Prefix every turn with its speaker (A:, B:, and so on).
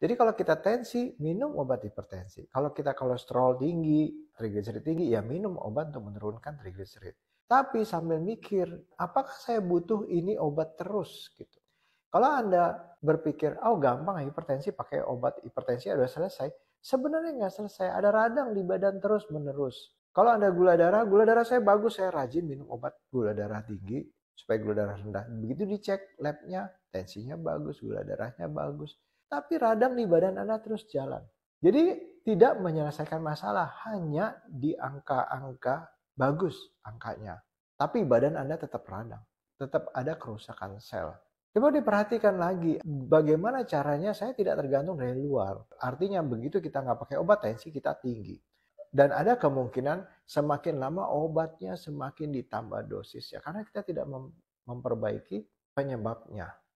A: Jadi kalau kita tensi, minum obat hipertensi. Kalau kita kolesterol tinggi, trigliserid tinggi, ya minum obat untuk menurunkan trigliserid. Tapi sambil mikir, apakah saya butuh ini obat terus gitu. Kalau Anda berpikir, oh gampang hipertensi pakai obat hipertensi ada selesai. Sebenarnya nggak selesai, ada radang di badan terus menerus. Kalau Anda gula darah, gula darah saya bagus, saya rajin minum obat gula darah tinggi supaya gula darah rendah. Begitu dicek labnya, tensinya bagus, gula darahnya bagus tapi radang di badan Anda terus jalan. Jadi tidak menyelesaikan masalah hanya di angka-angka bagus angkanya. Tapi badan Anda tetap radang, tetap ada kerusakan sel. Coba diperhatikan lagi bagaimana caranya saya tidak tergantung dari luar. Artinya begitu kita nggak pakai obat tensi kita tinggi. Dan ada kemungkinan semakin lama obatnya semakin ditambah dosis ya karena kita tidak memperbaiki penyebabnya.